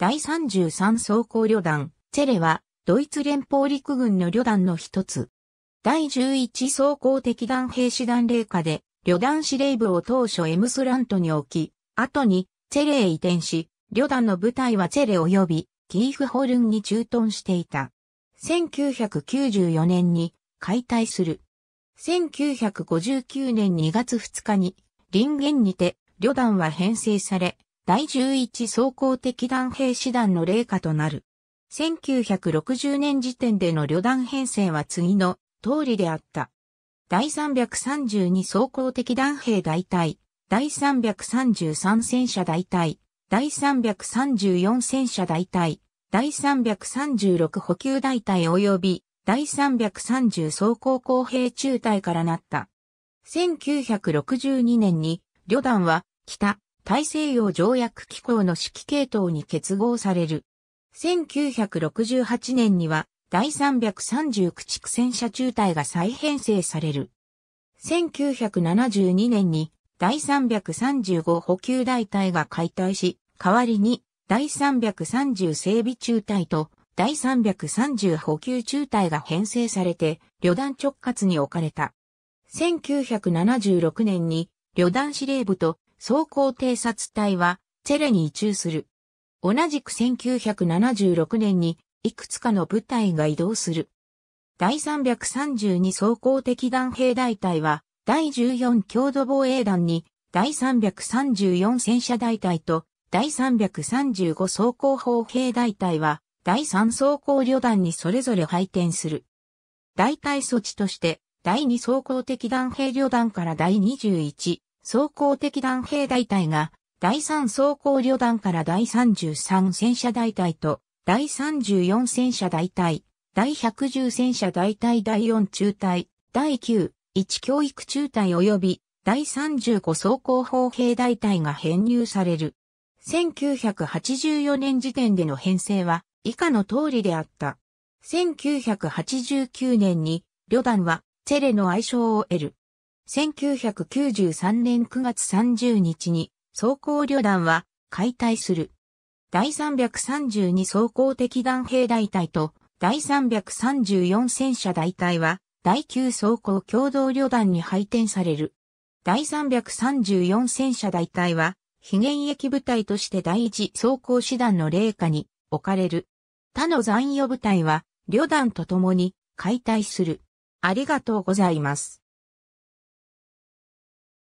第33装甲旅団、チェレは、ドイツ連邦陸軍の旅団の一つ。第11装甲敵団兵士団霊下で、旅団司令部を当初エムスラントに置き、後に、チェレへ移転し、旅団の部隊はチェレ及び、キーフホルンに駐屯していた。1994年に解体する。1959年2月2日に、林源にて、旅団は編成され、第11総合的団兵師団の霊下となる。1960年時点での旅団編成は次の通りであった。第332総合的団兵大隊、第333戦車大隊、第334戦車大隊、第336補給大隊及び第330総合公兵中隊からなった。1962年に旅団は北、大西洋条約機構の指揮系統に結合される。1968年には第3 3駆逐戦車中隊が再編成される。1972年に第335補給大隊が解体し、代わりに第330整備中隊と第330補給中隊が編成されて、旅団直轄に置かれた。1976年に旅団司令部と装行偵察隊は、チェレに移駐する。同じく1976年に、いくつかの部隊が移動する。第332装甲敵弾兵大隊は、第14強度防衛団に、第334戦車大隊と、第335装甲砲兵大隊は、第3装甲旅団にそれぞれ配転する。大隊措置として、第2装甲敵弾兵旅団から第21、装甲的弾兵大隊が、第3装甲旅団から第33戦車大隊と、第34戦車大隊、第110戦車大隊第4中隊、第9、1教育中隊及び、第35装甲砲兵大隊が編入される。1984年時点での編成は、以下の通りであった。1989年に、旅団は、セレの愛称を得る。1993年9月30日に装甲旅団は解体する。第332装甲敵弾兵大隊と第334戦車大隊は第9装甲共同旅団に配転される。第334戦車大隊は非現役部隊として第1装甲師団の霊下に置かれる。他の残余部隊は旅団と共に解体する。ありがとうございます。